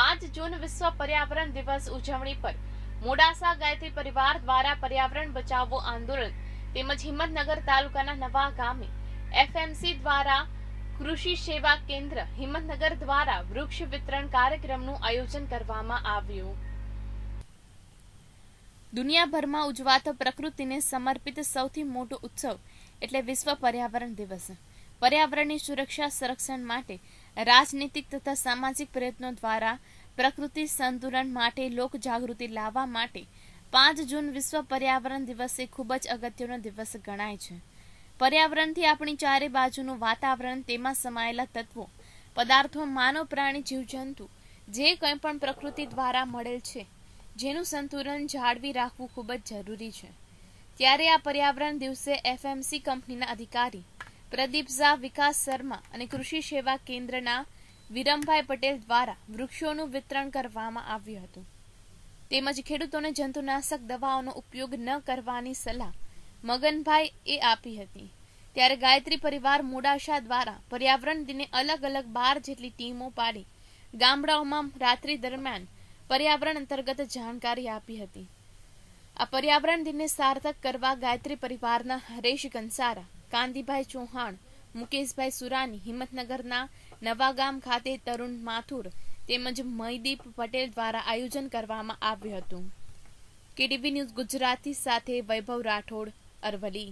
પાંચ જૂન વિશ્વ પર્યાવરણ દિવસ ઉજવણી પર મોડાસા ગાયત્રી પરિવાર દ્વારા પર્યાવરણ બચાવો આંદોલન તેમજ હિંમતનગર તાલુકાના નવા ગામે એફએમસી દ્વારા કૃષિ સેવા કેન્દ્ર હિંમતનગર દ્વારા વૃક્ષ વિતરણ કાર્યક્રમનું આયોજન કરવામાં આવ્યું દુનિયાભરમાં ઉજવાતો પ્રકૃતિને સમર્પિત સૌથી મોટો ઉત્સવ એટલે વિશ્વ પર્યાવરણ દિવસ પર્યાવરણની સુરક્ષા સંરક્ષણ માટે રાજનીતિક તથા સામાજિક પ્રયત્નો દ્વારા પ્રકૃતિ સંતુલન માટે લોક જાગૃતિ લાવવા માટે પાંચ જૂન વિશ્વ પર્યાવરણ દિવસે ખૂબ જ અગત્યનો દિવસ ગણાય છે પર્યાવરણથી આપણી ચારે બાજુનું વાતાવરણ તેમાં સમાયેલા તત્વો પદાર્થો માનવ પ્રાણી જીવજંતુ જે કંઈ પણ પ્રકૃતિ દ્વારા મળેલ છે જેનું સંતુલન જાળવી રાખવું ખૂબ જ જરૂરી છે ત્યારે આ પર્યાવરણ દિવસે એફએમસી કંપનીના અધિકારી પ્રદીપ ઝા વિકાસ શર્મા અને કૃષિ સેવા કેન્દ્રના વિરમભાઈ પટેલ દ્વારા વૃક્ષોનું વિતરણ કરવામાં આવ્યું હતું તેમજ ખેડૂતોને જંતુનાશક દવાઓનો ઉપયોગ ન કરવાની સલાહ મગનભાઈ એ આપી હતી ત્યારે ગાયત્રી પરિવાર મોડાશા દ્વારા પર્યાવરણ દિને અલગ અલગ બાર જેટલી ટીમો પાડી ગામડાઓમાં રાત્રિ દરમિયાન પર્યાવરણ અંતર્ગત જાણકારી આપી હતી આ પર્યાવરણ દિનને સાર્થક કરવા ગાયત્રી પરિવારના હરેશ કંસારા કાંતિભાઈ ચૌહાણ મુકેશભાઈ સુરાની હિંમતનગરના નવાગામ ખાતે તરુણ માથુર તેમજ મયદીપ પટેલ દ્વારા આયોજન કરવામાં આવ્યું હતું કેડીવી ન્યૂઝ ગુજરાતી સાથે વૈભવ રાઠોડ અરવલી